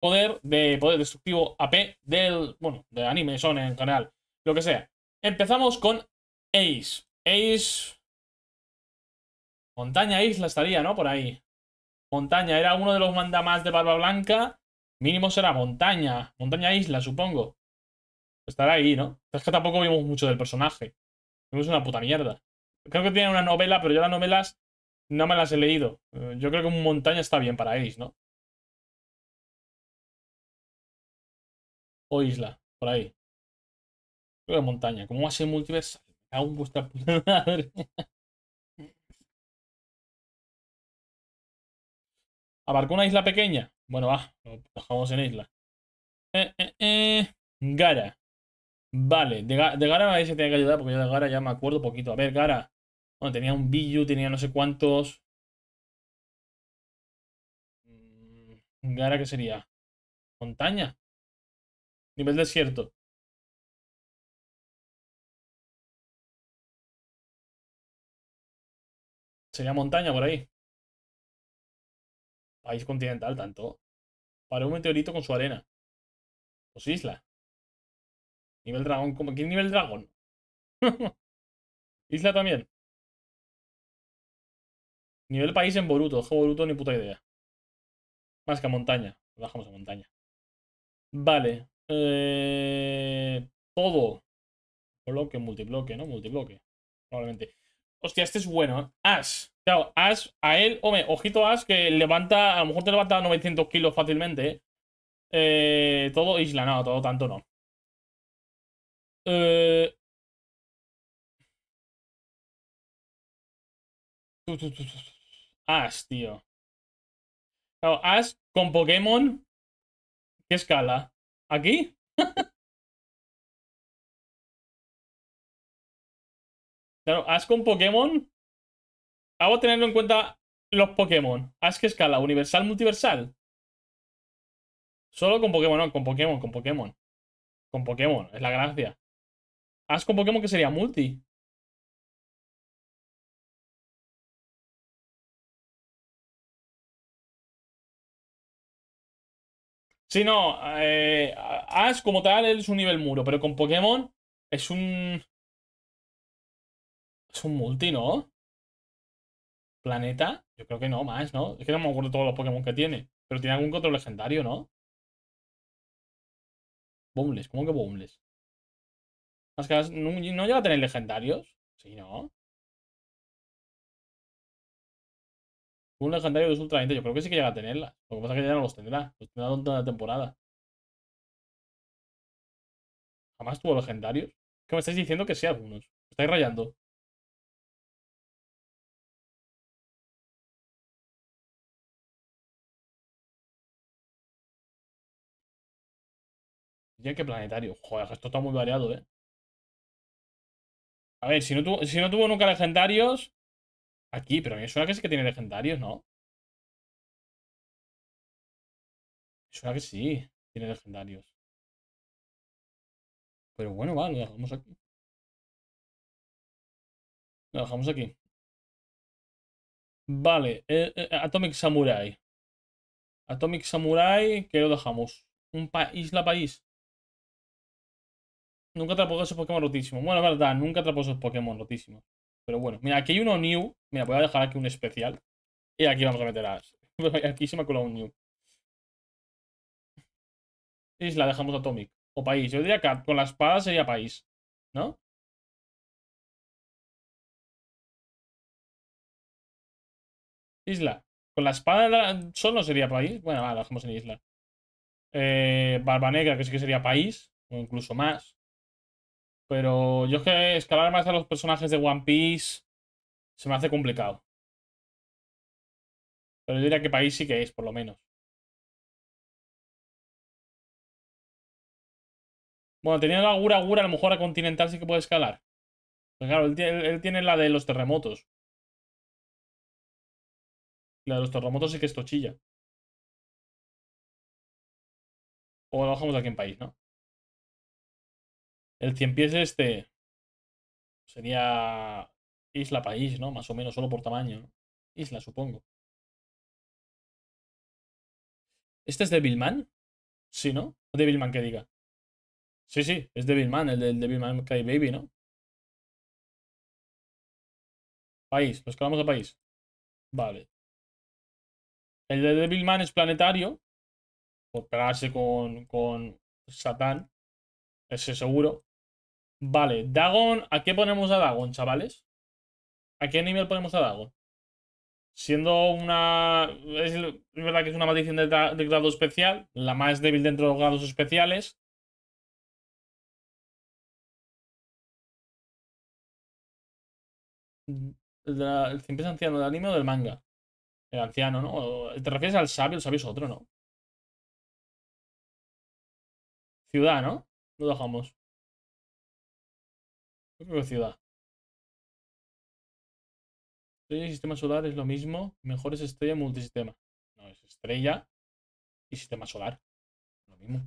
poder de poder destructivo AP del, bueno, de anime, son en general, lo que sea. Empezamos con Ace. Ace... Montaña Isla estaría, ¿no? Por ahí. Montaña era uno de los mandamás de Barba Blanca. Mínimo será Montaña. Montaña Isla, supongo. Estará ahí, ¿no? Es que tampoco vimos mucho del personaje. Es una puta mierda. Creo que tiene una novela, pero yo las novelas no me las he leído. Eh, yo creo que un Montaña está bien para Ace, ¿no? o isla, por ahí. Creo que montaña. ¿Cómo va a ser multiversal? Aún vuestra puta madre. ¿Abarcó una isla pequeña? Bueno, va, lo dejamos en isla. Eh, eh, eh Gara. Vale, de, Gara, de Gara tiene que ayudar porque yo de Gara ya me acuerdo poquito. A ver, Gara. Bueno, tenía un Billu, tenía no sé cuántos. Mm, Gara, ¿qué sería? ¿Montaña? Nivel desierto. Sería montaña por ahí. País continental, tanto. Para un meteorito con su arena. Pues isla. Nivel dragón, como aquí nivel dragón. isla también. Nivel país en Boruto. Ojo, Boruto, ni puta idea. Más que montaña. bajamos a montaña. Vale. Eh, todo. Bloque, multibloque, ¿no? Multibloque. Probablemente. Hostia, este es bueno. ¿eh? Ash. Chao, Ash, a él, hombre, ojito Ash, que levanta, a lo mejor te levanta 900 kilos fácilmente. ¿eh? todo Isla, no, todo tanto no. Ash, tío. Claro, Ash con Pokémon. ¿Qué escala? ¿Aquí? claro, haz con Pokémon. Hago tenerlo en cuenta los Pokémon. Haz que escala, universal, multiversal. Solo con Pokémon, no, con Pokémon, con Pokémon. Con Pokémon, es la gracia. Haz con Pokémon que sería multi. Si no, eh, Ash como tal es un nivel muro, pero con Pokémon es un... Es un multi, ¿no? ¿Planeta? Yo creo que no, más, ¿no? Es que no me acuerdo todos los Pokémon que tiene. Pero tiene algún control legendario, ¿no? Bumbles, ¿cómo que Bumbles? Más que no, no llega a tener legendarios. Sí, ¿no? Un legendario de Ultra 20. Yo creo que sí que llega a tenerla. Lo que pasa es que ya no los tendrá. Los tendrá durante la temporada. Jamás tuvo legendarios. ¿Qué me estáis diciendo que sí algunos? Me estáis rayando. Ya que planetario. Joder, esto está muy variado, ¿eh? A ver, si si no tuvo nunca legendarios, Aquí, pero a mí suena que sí que tiene legendarios, ¿no? suena que sí, tiene legendarios. Pero bueno, va, lo dejamos aquí. Lo dejamos aquí. Vale, eh, eh, Atomic Samurai. Atomic Samurai, que lo dejamos. Un país, isla país. Nunca atrapó esos Pokémon rotísimos. Bueno, es verdad, nunca atrapó esos Pokémon rotísimos. Pero bueno, mira, aquí hay uno new. Mira, voy a dejar aquí un especial. Y aquí vamos a meter a... aquí se me ha colado un new. Isla, dejamos Atomic. O país. Yo diría que con la espada sería país. ¿No? Isla. Con la espada solo sería país. Bueno, ah, la dejamos en isla. Eh, Barba Negra, que sí que sería país. O incluso más. Pero yo es que escalar más a los personajes de One Piece se me hace complicado. Pero yo diría que país sí que es, por lo menos. Bueno, teniendo la Gura Gura, a lo mejor a Continental sí que puede escalar. Pues claro, él, tiene la de los terremotos. La de los terremotos sí que es tochilla. O lo bajamos aquí en país, ¿no? El cien pies este sería isla país, ¿no? Más o menos, solo por tamaño. Isla, supongo. ¿Este es de Billman? Sí, ¿no? De que diga. Sí, sí, es de el del Devilman Cry Baby, ¿no? País, los vamos a país. Vale. El de Devilman es planetario. Por pegarse con, con Satán. Ese seguro. Vale, Dagon, ¿a qué ponemos a Dagon, chavales? ¿A qué nivel ponemos a Dagon? Siendo una... Es verdad que es una maldición de, grado especial, la más débil dentro de los grados especiales. el simple anciano del anime o del manga. El anciano, ¿no? ¿Te refieres al sabio? El sabio es otro, ¿no? Ciudad, ¿no? Lo dejamos ciudad Estrella y sistema solar es lo mismo. Mejor es estrella multisistema. No, es estrella y sistema solar. Lo mismo.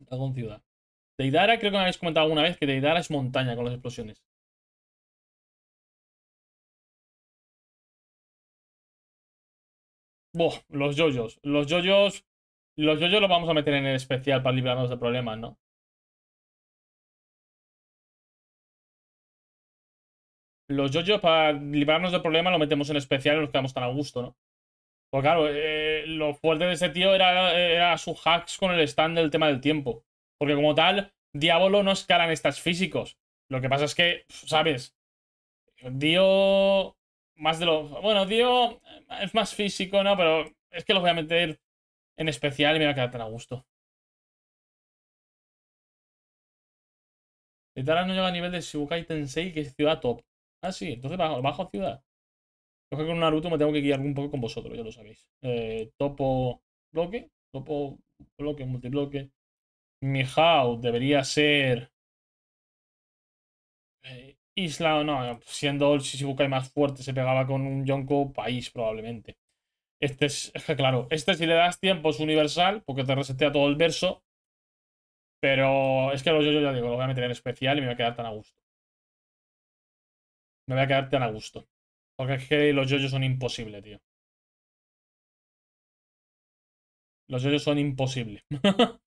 Dragón ciudad. Deidara, creo que me habéis comentado alguna vez que Deidara es montaña con las explosiones. Buah, los yoyos. Los yoyos los yo los vamos a meter en el especial para librarnos de problemas, ¿no? Los yo para librarnos de problemas lo metemos en especial y nos quedamos tan a gusto, ¿no? Pues claro, eh, lo fuerte de ese tío era, su sus hacks con el stand del tema del tiempo. Porque como tal, Diablo no en estas físicos. Lo que pasa es que, ¿sabes? Dio más de lo... Bueno, Dio es más físico, ¿no? Pero es que los voy a meter en especial y me va a quedar tan a gusto. Titara no llega a nivel de Shibukai Tensei, que es ciudad top. Ah, sí, entonces bajo, ciudad. Creo que con Naruto me tengo que guiar un poco con vosotros, ya lo sabéis. Eh, topo bloque, topo bloque, multibloque. Mi house debería ser... Eh, isla o no, siendo el Shibukai más fuerte, se pegaba con un Yonko país probablemente. Este es, es que claro, este si le das tiempo es universal, porque te resetea todo el verso. Pero es que los yo, yo ya digo, lo voy a meter en especial y me voy a quedar tan a gusto. Me voy a quedar tan a gusto. Porque es que los yoyos son imposibles, tío. Los yoyos son imposibles.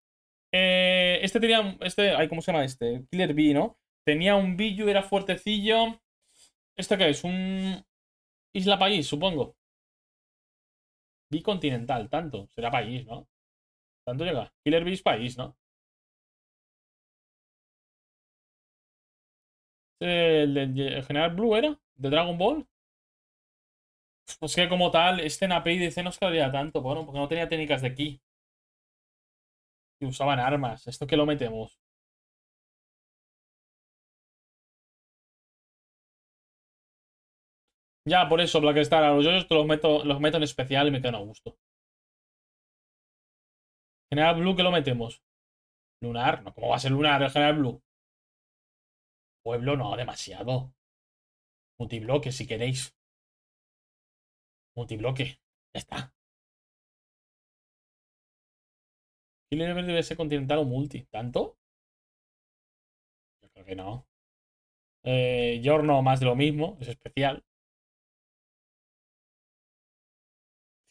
Eh, este tenía. Este. ¿cómo se llama este? Killer B, ¿no? Tenía un Billu, era fuertecillo. ¿Esto qué es? Un. Isla País, supongo. Bicontinental, tanto. Será país, ¿no? Tanto llega. Killer Beast, país, ¿no? ¿El, general Blue era? ¿De Dragon Ball? Pues que como tal, este en API no escalaría tanto, bueno, porque no tenía técnicas de ki. Y usaban armas. ¿Esto que lo metemos? Ya, por eso, Blackstar, a los yoyos los meto, los meto en especial y me quedan a gusto. General Blue, ¿qué lo metemos? ¿Lunar? No, ¿cómo va a ser lunar el General Blue? Pueblo, no, demasiado. Multibloque, si queréis. Multibloque. Ya está. Killer Verde debe ser continental o multi. ¿Tanto? Yo creo que no. Eh, Yorno, más de lo mismo. Es especial.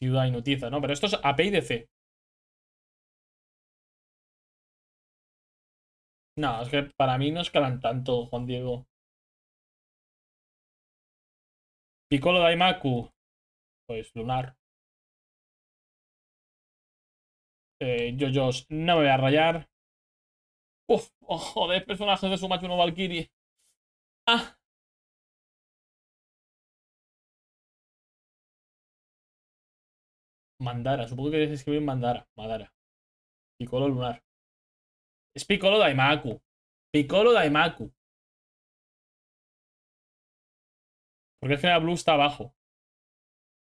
Ciudad noticias ¿no? Pero esto es API de C. No, es que para mí no escalan tanto, Juan Diego. Piccolo Daimaku. Pues lunar. Eh, yo, no me voy a rayar. Uf, ¡Ojo oh, de personajes de Sumachuno Valkyrie. Ah, Mandara, supongo que se escribir Mandara, Madara. Piccolo lunar. Es Piccolo Daimaku. Piccolo Daimaku. Porque el General Blue está abajo.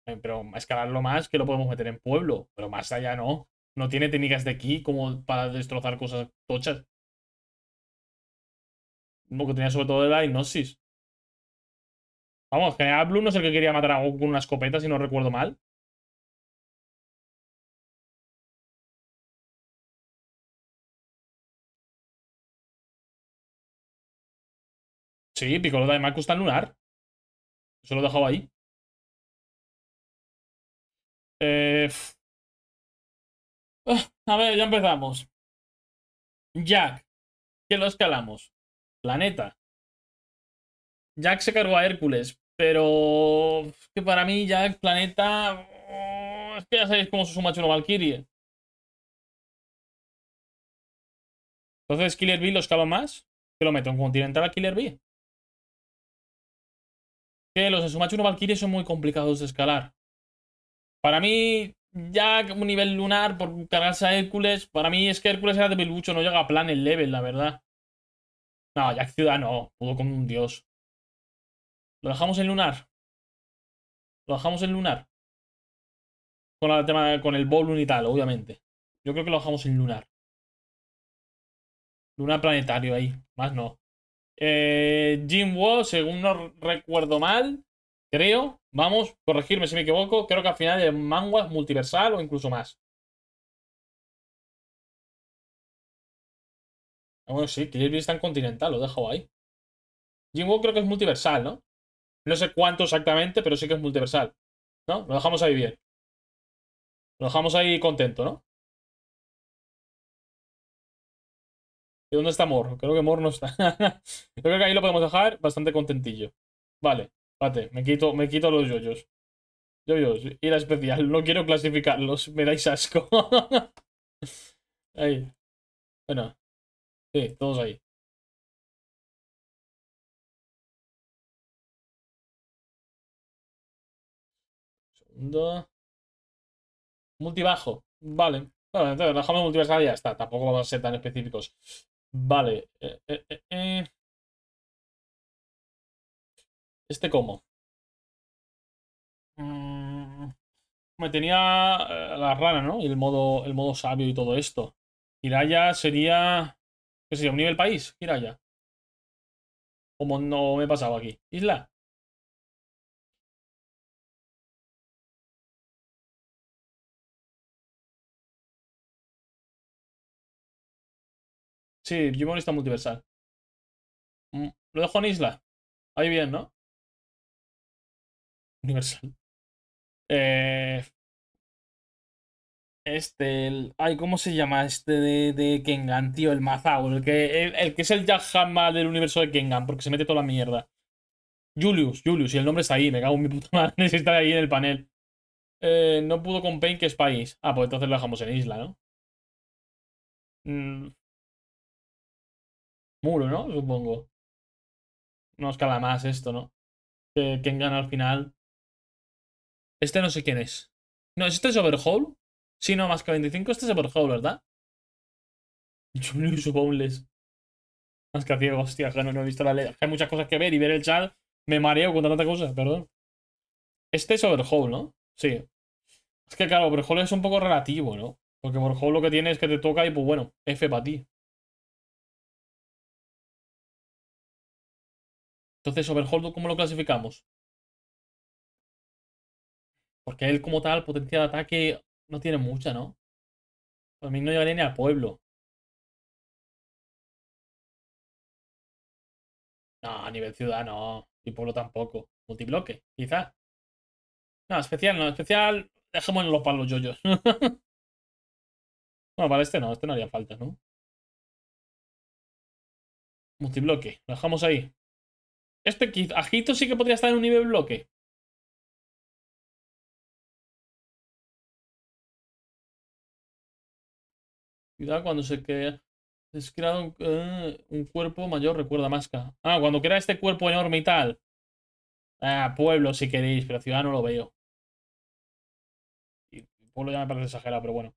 Eh, pero escalarlo más que lo podemos meter en pueblo. Pero más allá no. No tiene técnicas de aquí como para destrozar cosas tochas. Lo que tenía sobre todo de la hipnosis. Vamos, General Blue no es el que quería matar a Goku con una escopeta, si no recuerdo mal. Sí, Piccolo de está lunar. Se lo he dejado ahí. Eh, ah, a ver, ya empezamos. Jack. Que lo escalamos. Planeta. Jack se cargó a Hércules. Pero... Que para mí Jack, planeta... Mm, es que ya sabéis cómo se suma Chuno Valkyrie. Entonces Killer Bee lo escala más. Que lo meto en Continental a Killer Bee que los de Sumachu no Valkyrie son muy complicados de escalar. Para mí, ya un nivel lunar por cargarse a Hércules, para mí es que Hércules era de Bilbucho, no llega a plan el level, la verdad. No, Jack Ciudad no, pudo como un dios. Lo dejamos en lunar. Lo dejamos en lunar. Con el tema con el y tal, obviamente. Yo creo que lo dejamos en lunar. Lunar planetario ahí, más no. Eh, Jim según no recuerdo mal, creo, vamos, corregirme si me equivoco, creo que al final de manga multiversal o incluso más. Ah, bueno, sí, que es en continental, lo dejo ahí. Jim Wall creo que es multiversal, ¿no? No sé cuánto exactamente, pero sí que es multiversal. ¿No? Lo dejamos ahí bien. Lo dejamos ahí contento, ¿no? dónde está Mor? Creo que Mor no está. creo que ahí lo podemos dejar bastante contentillo. Vale, espérate. me quito, me quito los yoyos. Yoyos, y a especial. No quiero clasificarlos, me dais asco. ahí. Bueno. Sí, todos ahí. Segundo. Multibajo. Vale. Bueno, entonces dejamos multibajo. y ya está. Tampoco vamos a ser tan específicos. Vale. Eh, eh, eh, este cómo. Mm, me tenía la rana, ¿no? Y el modo, el modo sabio y todo esto. Hiraya sería... ¿Qué sería? ¿Un nivel país? Hiraya. Como no me pasaba aquí. ¿Isla? Sí, Jumon está multiversal. Mm, lo dejo en isla. Ahí bien, ¿no? Universal. Eh, este, el, ay, ¿cómo se llama este de, de Kengan, tío? El Mazao, el que, el, que es el Yajama del universo de Kengan, porque se mete toda la mierda. Julius, Julius, y el nombre está ahí, me cago en mi puta madre necesita ahí en el panel. Eh, no pudo con Pain, que es país. Ah, pues entonces lo dejamos en isla, ¿no? Mm, muro, ¿no? Supongo. No escala más esto, ¿no? ¿Quién gana al final? Este no sé quién es. No, ¿este es Overhaul? Sí, no, más que 25. Este es Overhaul, ¿verdad? Julius Bowles. Más que ciego, hostia, no, no he visto la ley. Hay muchas cosas que ver y ver el chat me mareo con tanta cosa, perdón. Este es Overhaul, ¿no? Sí. Es que claro, Overhaul es un poco relativo, ¿no? Porque Overhaul lo que tiene es que te toca y pues bueno, F para ti. Entonces, Overhold, ¿cómo lo clasificamos? Porque él como tal, potencia de ataque, no tiene mucha, ¿no? Pues a mí no llevaría ni a pueblo. No, a nivel ciudad no. Y pueblo tampoco. Multibloque, quizá No, especial no. Especial, dejémoslo los yoyos. bueno, para este no. Este no haría falta, ¿no? Multibloque. Lo dejamos ahí. Este ajito sí que podría estar en un nivel bloque. Cuidado cuando se crea. Es creado eh, un, cuerpo mayor, recuerda másca. Ah, cuando crea este cuerpo enorme y tal. Ah, pueblo si queréis, pero ciudad no lo veo. Y pueblo ya me parece exagerado, pero bueno.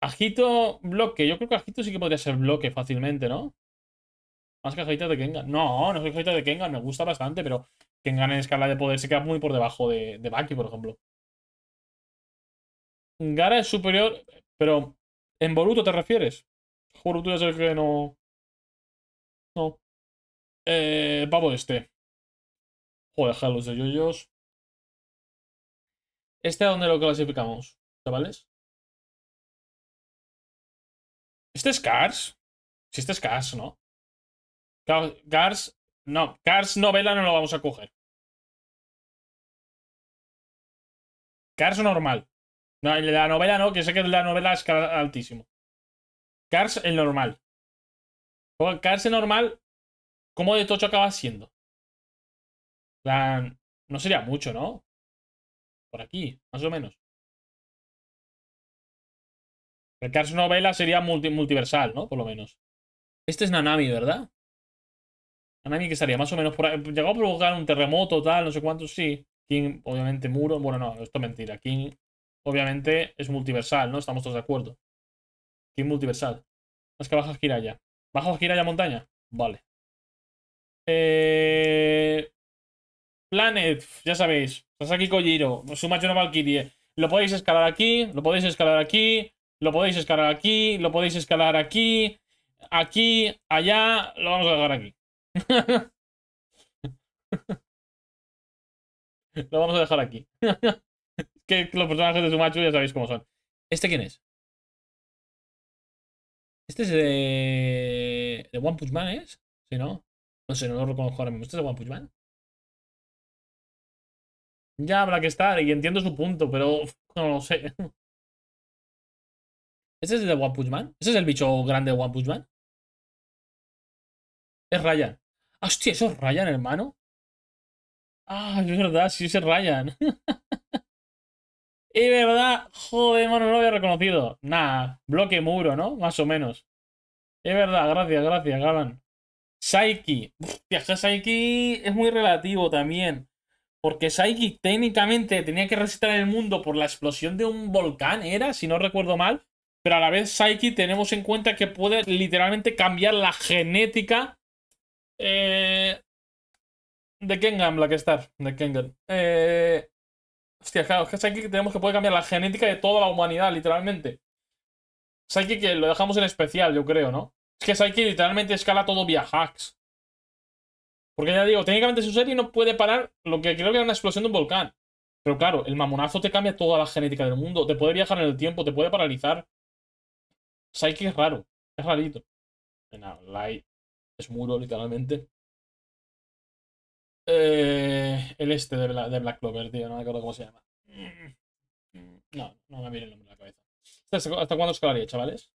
Ajito, bloque. Yo creo que Ajito sí que podría ser bloque fácilmente, ¿no? Más que de Kengan. No, no soy cajita de Kengan, me gusta bastante, pero Kengan en escala de poder se queda muy por debajo de, Baki, por ejemplo. Gara es superior, pero ¿en Boruto te refieres? Boruto es el que no... No. Eh, pavo este. Joder, los de Yoyos. ¿Este a dónde lo clasificamos, chavales? ¿Este es Cars? Si sí, este es Cars, ¿no? Cars, no, Cars novela no lo vamos a coger. Cars normal. No, la novela no, que sé que la novela es altísimo. Cars el normal. Cars el normal, ¿cómo de tocho acaba siendo? no sería mucho, ¿no? Por aquí, más o menos. El Cars novela sería multiversal, ¿no? Por lo menos. Este es Nanami, ¿verdad? nadie que estaría más o menos por Llegó a provocar un terremoto, tal, no sé cuánto, sí. King, obviamente, muro. Bueno, no, esto es mentira. King, obviamente, es multiversal, ¿no? Estamos todos de acuerdo. King multiversal. Más que baja Jiraya. ¿Bajo Jiraya montaña? Vale. Eh... Planet, ya sabéis. Sasaki Kojiro, Sumachuna Valkyrie. Lo podéis escalar aquí, lo podéis escalar aquí, lo podéis escalar aquí, lo podéis escalar aquí, aquí, allá, lo vamos a dejar aquí. lo vamos a dejar aquí. es que los personajes de macho ya sabéis cómo son. ¿Este quién es? Este es de... ¿De One Punch Man es? Si no. No sé, no lo reconozco ahora mismo. ¿Este es de One Punch Man? Ya habrá que estar, y entiendo su punto, pero no lo sé. ¿Este es de One Punch Man? ¿Ese es el bicho grande de One Punch Man? Es Ryan. Hostia, eso es hermano. Ah, es verdad, sí se Ryan. es verdad, joder, hermano, no lo había reconocido. Nah, bloque muro, ¿no? Más o menos. Es verdad, gracias, gracias, Galan. Saiki. Hostia, Saiki es muy relativo también. Porque Saiki técnicamente tenía que resetar el mundo por la explosión de un volcán, era, si no recuerdo mal. Pero a la vez Saiki tenemos en cuenta que puede literalmente cambiar la genética eh, de Kengan, Blackstar. De Kengan. Eh, hostia, claro, es que Psychic tenemos que puede cambiar la genética de toda la humanidad, literalmente. que lo dejamos en especial, yo creo, ¿no? Es que Psychic literalmente escala todo vía hacks. Porque ya digo, técnicamente su serie no puede parar lo que creo que era una explosión de un volcán. Pero claro, el mamonazo te cambia toda la genética del mundo. Te puede viajar en el tiempo, te puede paralizar. Psyche es raro. Es rarito. Light es muro literalmente. Eh, el este de, de, Black Clover, tío, no me acuerdo cómo se llama. Mm, no, no me viene el nombre de la cabeza. ¿Hasta, cuándo escalaría, chavales?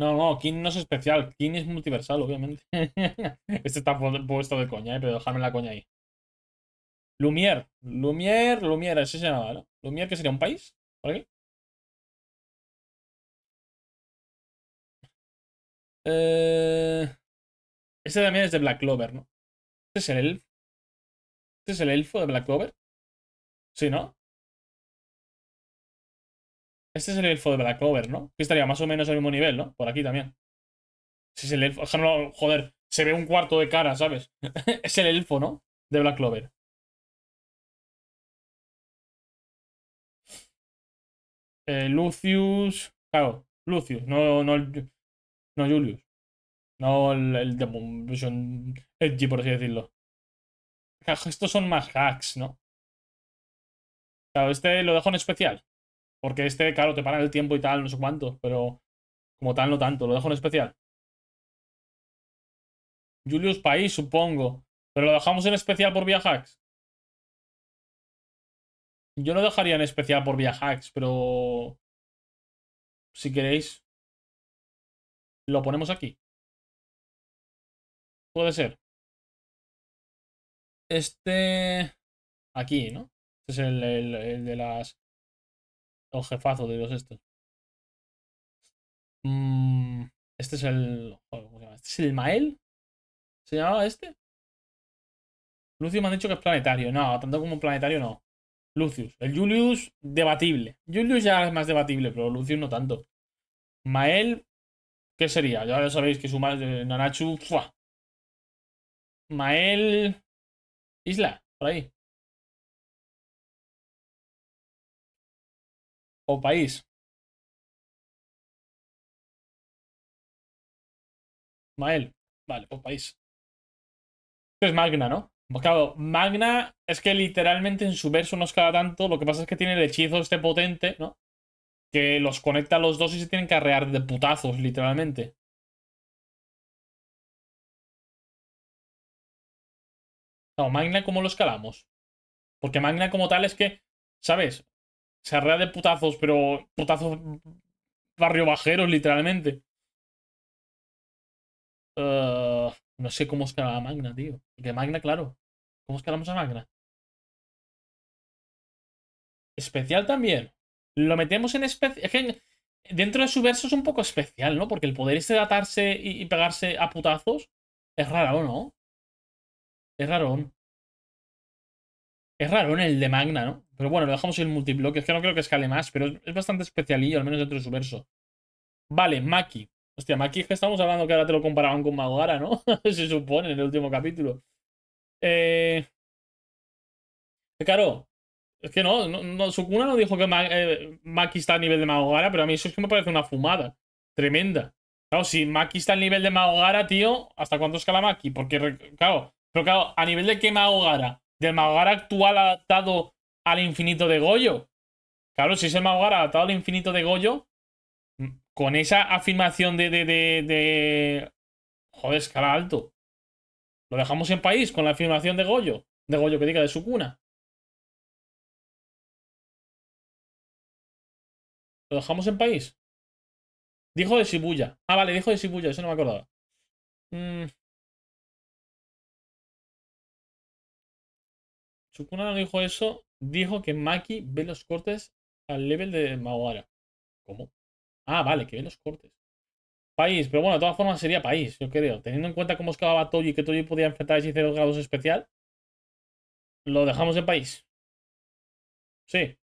No, no, King no es especial, King es multiversal, obviamente. este está puesto de coña, eh, pero dejadme la coña ahí. Lumier, Lumier, Lumière, ¿Ese se llamaba, ¿no? Lumière, que sería un país, ¿por qué? Este también es de Black Clover, ¿no? Este es el elfo. Este es el elfo de Black Clover. ¿Sí, no? Este es el elfo de Black Clover, ¿no? Que estaría más o menos al mismo nivel, ¿no? Por aquí también. Si es el elfo. joder, se ve un cuarto de cara, ¿sabes? es el elfo, ¿no? De Black Clover. Eh, Lucius. Claro, Lucius, no, no, no Julius. No el, de Vision Edgy, por así decirlo. Estos son más hacks, ¿no? Claro, este lo dejo en especial. Porque este, claro, te para el tiempo y tal, no sé cuánto, pero como tal no tanto, lo dejo en especial. Julius País, supongo. Pero lo dejamos en especial por vía hacks. Yo lo dejaría en especial por vía hacks, pero... Si queréis, lo ponemos aquí. Puede ser. Este... Aquí, ¿no? Este es el, de las... Los jefazos de los estos. Mm, este es el... ¿Este es el Mael? ¿Se llamaba este? Lucius me han dicho que es planetario. No, tanto como planetario no. Lucius. El Julius, debatible. Julius ya es más debatible, pero Lucius no tanto. Mael, ¿Qué sería? Ya sabéis que su madre, Nanachu, Mael... Isla, por ahí. O país. Mael. Vale, o país. Esto es Magna, ¿no? Pues claro, Magna es que literalmente en su verso no escala tanto. Lo que pasa es que tiene el hechizo este potente, ¿no? que los conecta los dos y se tienen que arrear de putazos, literalmente. No, Magna, ¿cómo lo escalamos? Porque Magna como tal es que, ¿sabes? Se arrea de putazos, pero putazos barrio bajeros, literalmente. Eh, no sé cómo escala a Magna, tío. Porque Magna, claro. ¿Cómo escalamos a Magna? Especial también lo metemos en especie. Es dentro de su verso es un poco especial, ¿no? Porque el poder este de atarse y, pegarse a putazos es raro, ¿no? Es raro. Es raro en el de Magna, ¿no? Pero bueno, lo dejamos en el multibloque. Es que no creo que escale más, pero es bastante especialillo, al menos dentro de su verso. Vale, Maki. Hostia, Maki es que estamos hablando que ahora te lo comparaban con Magara, ¿no? Se supone en el último capítulo. Eh... caro es que no, no, Sukuna no dijo que Maki eh, está a nivel de Mahogara, pero a mí eso es que me parece una fumada. Tremenda. Claro, si Maki está al nivel de Mahogara, tío, ¿hasta cuánto escala Maki? Porque, claro, pero claro, a nivel de qué Mahogara, del Mahogara actual adaptado al infinito de Goyo. Claro, si es el Mahogara adaptado al infinito de Goyo, mm, con esa afirmación de, de, de... Joder, escala alto. Lo dejamos en país con la afirmación de Goyo. De Goyo que diga de su cuna. ¿Lo dejamos en país? Dijo de Shibuya. Ah, vale, dijo de Shibuya, eso no me acordaba. Mm. Sukuna no dijo eso. Dijo que Maki ve los cortes al level de Mawara. ¿Cómo? Ah, vale, que ve los cortes. País, pero bueno, de todas formas sería país, yo creo. Teniendo en cuenta cómo escalaba Toji y que Toji podía enfrentar cero grados especial, lo dejamos en país. Sí.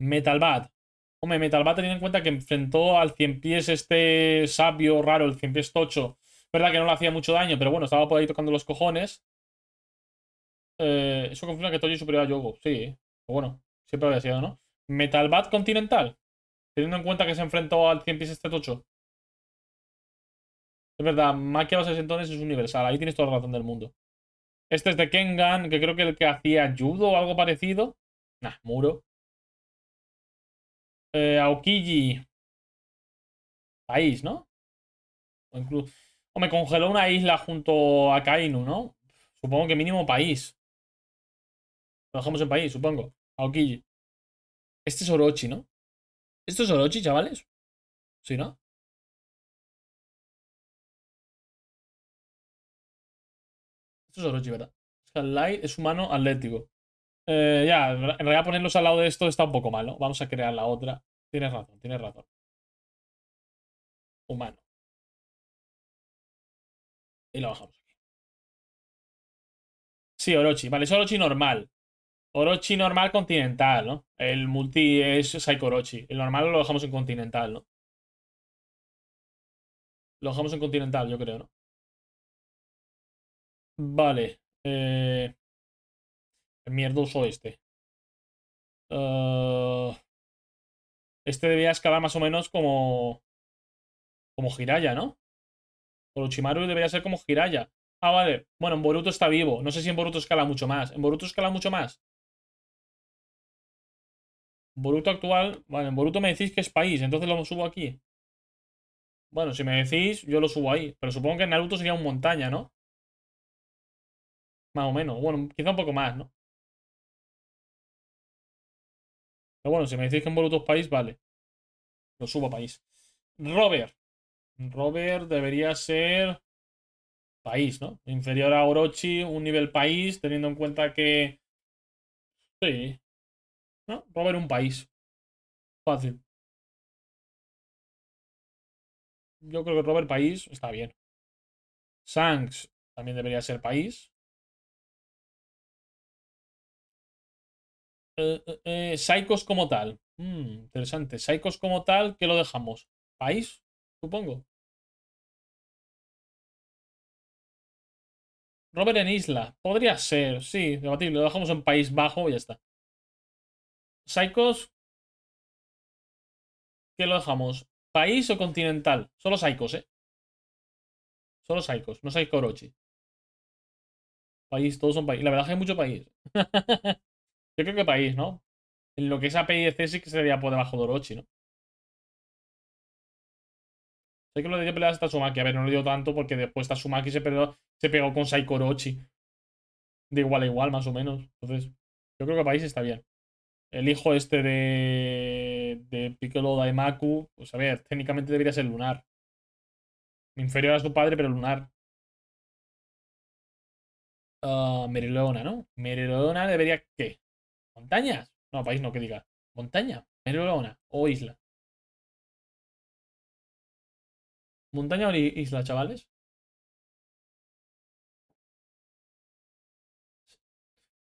Metal Metalbat. Hombre, Metalbat teniendo en cuenta que enfrentó al cien pies este sabio raro, el 100 pies tocho. Verdad que no le hacía mucho daño, pero bueno, estaba por ahí tocando los cojones. Eh, eso confirma que Toyo es superior a Yogo. Sí, eh. pues bueno, siempre había sido, ¿no? Metal Metalbat Continental. Teniendo en cuenta que se enfrentó al cien pies este tocho. Es verdad, Maquia Bases entonces es universal. Ahí tienes toda la razón del mundo. Este es de Kengan, que creo que el que hacía judo o algo parecido. Nah, muro. Eh, Aokiji. País, ¿no? O me congeló una isla junto a Kainu, ¿no? Supongo que mínimo país. Trabajamos en país, supongo. Aokiji. Este es Orochi, ¿no? ¿Esto es Orochi, chavales? ¿Sí, no? Esto es Orochi, ¿verdad? es humano atlético. Eh, ya, en realidad ponerlos al lado de esto está un poco malo ¿no? Vamos a crear la otra. Tienes razón, tienes razón. Humano. Y lo bajamos Sí, Orochi. Vale, es Orochi normal. Orochi normal continental, ¿no? El multi es Psycho Orochi. El normal lo dejamos en continental, ¿no? Lo dejamos en continental, yo creo, ¿no? Vale. Eh mierdoso este. Uh, este debería escalar más o menos como... Como Jiraya, ¿no? Orochimaru debería ser como Jiraya. Ah, vale. Bueno, en Boruto está vivo. No sé si en Boruto escala mucho más. ¿En Boruto escala mucho más? Boruto actual... Vale, en Boruto me decís que es país. Entonces lo subo aquí. Bueno, si me decís, yo lo subo ahí. Pero supongo que en Naruto sería un montaña, ¿no? Más o menos. Bueno, quizá un poco más, ¿no? Pero bueno, si me decís que en Volutos País, vale. Lo subo a País. Robert. Robert debería ser País, ¿no? Inferior a Orochi, un nivel País, teniendo en cuenta que... Sí. Robert un País. Fácil. Yo creo que Robert País está bien. Sanks también debería ser País. eh, eh, eh como tal. Mm, interesante. Psychos como tal, ¿qué lo dejamos? ¿País? Supongo. Robert en Isla. Podría ser, sí, debatible. Lo dejamos en País Bajo y ya está. Psychos. ¿Qué lo dejamos? ¿País o continental? Solo Psychos, ¿eh? Solo Psychos, no Saicos País, todos son país. La verdad que hay mucho país. Yo creo que país, ¿no? En lo que es API de sí que sería por debajo de Orochi, ¿no? Sé que lo de pelear hasta Sumaki. A ver, no lo digo tanto porque después Tsumaki se, pegó, se pegó con Saikorochi. De igual a igual, más o menos. Entonces, yo creo que país está bien. El hijo este de, de Piccolo Daimaku, pues a ver, técnicamente debería ser lunar. Inferior a su padre, pero lunar. Uh, ah, Merilona, ¿no? Merilona debería qué? ¿Montañas? No, país no que diga. ¿Montaña? Leona o isla? ¿Montaña o isla, chavales?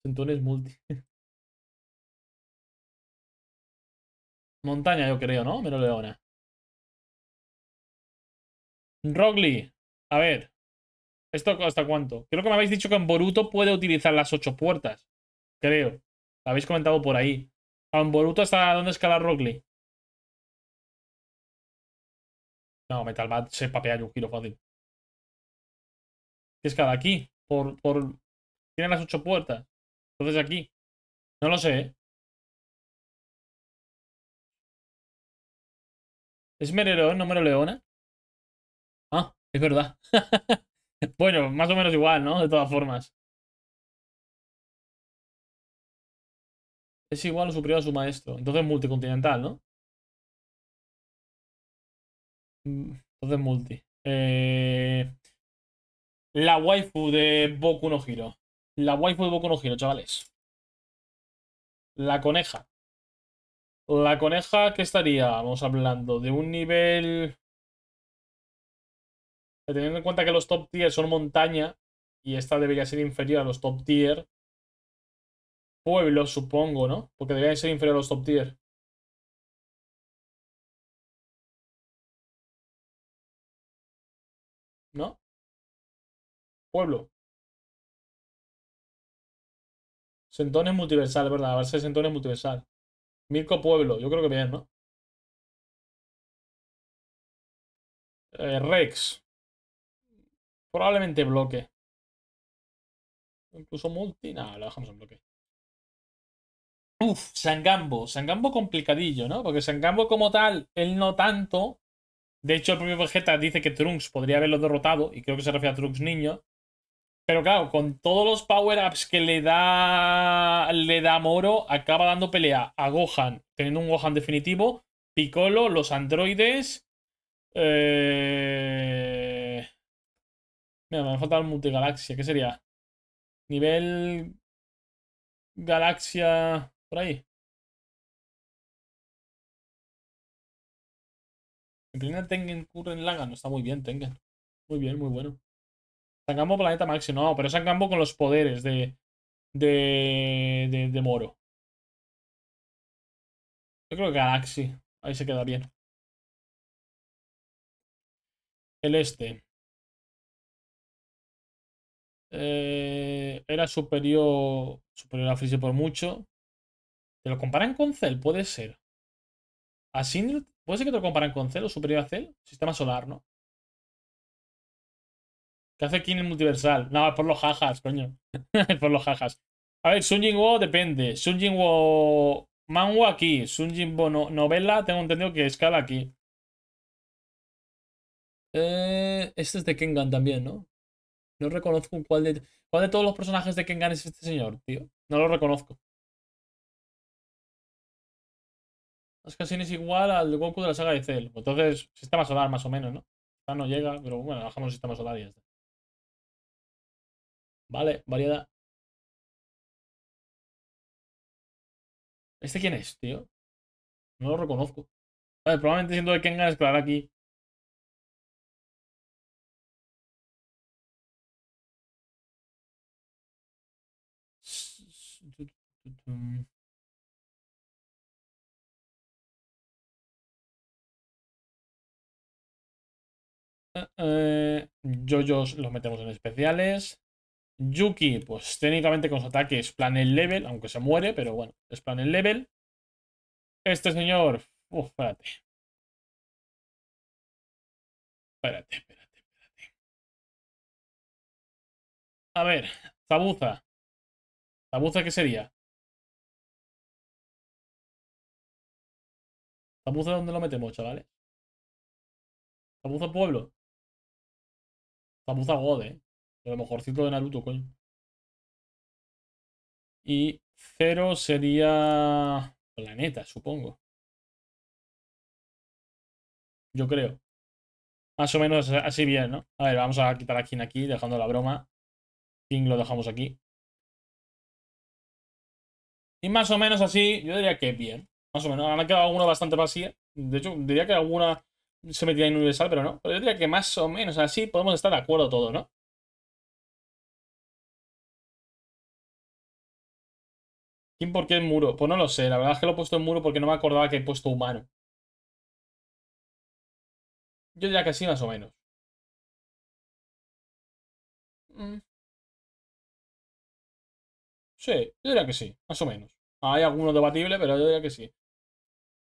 Centones multi. Montaña, yo creo, ¿no? Meroleona. Leona. A ver. ¿Esto hasta cuánto? Creo que me habéis dicho que en Boruto puede utilizar las ocho puertas. Creo. Habéis comentado por ahí. ¿A un Boruto hasta dónde escala Rockley? No, Metal Bat se papea un giro fácil. ¿Qué escala? Aquí. Por, por... Tiene las ocho puertas. Entonces aquí. No lo sé. ¿eh? ¿Es Mereleón, número Leona? Ah, es verdad. bueno, más o menos igual, ¿no? De todas formas. es igual o superior a su maestro. Entonces multicontinental, ¿no? Mm, entonces multi. Eh, la waifu de Boku no Hiro. La waifu de Boku no Hiro, chavales. La coneja. La coneja que Vamos hablando de un nivel... Teniendo en cuenta que los top tier son montaña y esta debería ser inferior a los top tier, Pueblo, supongo, ¿no? Porque deberían ser inferiores a los top tier. ¿No? Pueblo. sentones multiversales, multiversal, ¿verdad? A ver si multiversal. Mirko Pueblo, yo creo que bien, ¿no? Eh, Rex. Probablemente bloque. Incluso multi. Nada, lo dejamos en bloque. Uf, Sangambo. Sangambo complicadillo, ¿no? Porque Sangambo como tal, él no tanto. De hecho, el propio Vegeta dice que Trunks podría haberlo derrotado, y creo que se refiere a Trunks niño. Pero claro, con todos los power-ups que le da, le da Moro, acaba dando pelea a Gohan, teniendo un Gohan definitivo, Piccolo, los androides... Eh, mira, me falta el multigalaxia, ¿qué sería? Nivel... Galaxia... Por ahí. En primer Tengen Curren Laga. No está muy bien, Tengen. Muy bien, muy bueno. Sangambo Planeta Maxi. No, pero Sangambo con los poderes de, de, de, de Moro. Yo creo que Galaxy. Ahí se queda bien. El este. Eh, era superior, superior a Frisio por mucho. ¿Te lo comparan con cel Puede ser. ¿A ¿Puede ser que te lo comparan con cel o superior a cel Sistema solar, ¿no? ¿Qué hace King en multiversal? No, por los jajas, coño. por los jajas. A ver, Jin Wo depende. Jin Wo manhwa aquí. Sun Wo novela, tengo entendido que escala aquí. Eh, este es de Kengan también, ¿no? No reconozco cuál de, cuál de todos los personajes de Kengan es este señor, tío. No lo reconozco. Es casi es igual al Goku de la saga de Cell. Entonces, sistema solar más o menos, ¿no? ya no llega, pero bueno, bajamos el sistema solar y ya está. Vale, variedad. ¿Este quién es, tío? No lo reconozco. Vale, probablemente siendo que Kengan es claro aquí. yo eh, eh, los metemos en especiales. Yuki, pues técnicamente con su ataque es plan el level, aunque se muere, pero bueno, es plan el level. Este señor... Uff, espérate. Espérate, espérate, espérate. A ver, Zabuza. ¿Zabuza qué sería? ¿Zabuza dónde lo metemos, chavales? ¿Zabuza pueblo? Zabuza God, eh. lo mejorcito de Naruto, coño. Y cero sería planeta, supongo. Yo creo. Más o menos así bien, ¿no? A ver, vamos a quitar a King aquí, dejando la broma. King lo dejamos aquí. Y más o menos así, yo diría que bien. Más o menos. Han quedado alguna bastante vacía. De hecho, diría que alguna se metía en universal, pero no. Pero yo diría que más o menos así podemos estar de acuerdo todo ¿no? ¿Quién por qué el muro? Pues no lo sé. La verdad es que lo he puesto en muro porque no me acordaba que he puesto humano. Yo diría que sí, más o menos. Mm. Sí, yo diría que sí, más o menos. Hay alguno debatible, pero yo diría que sí.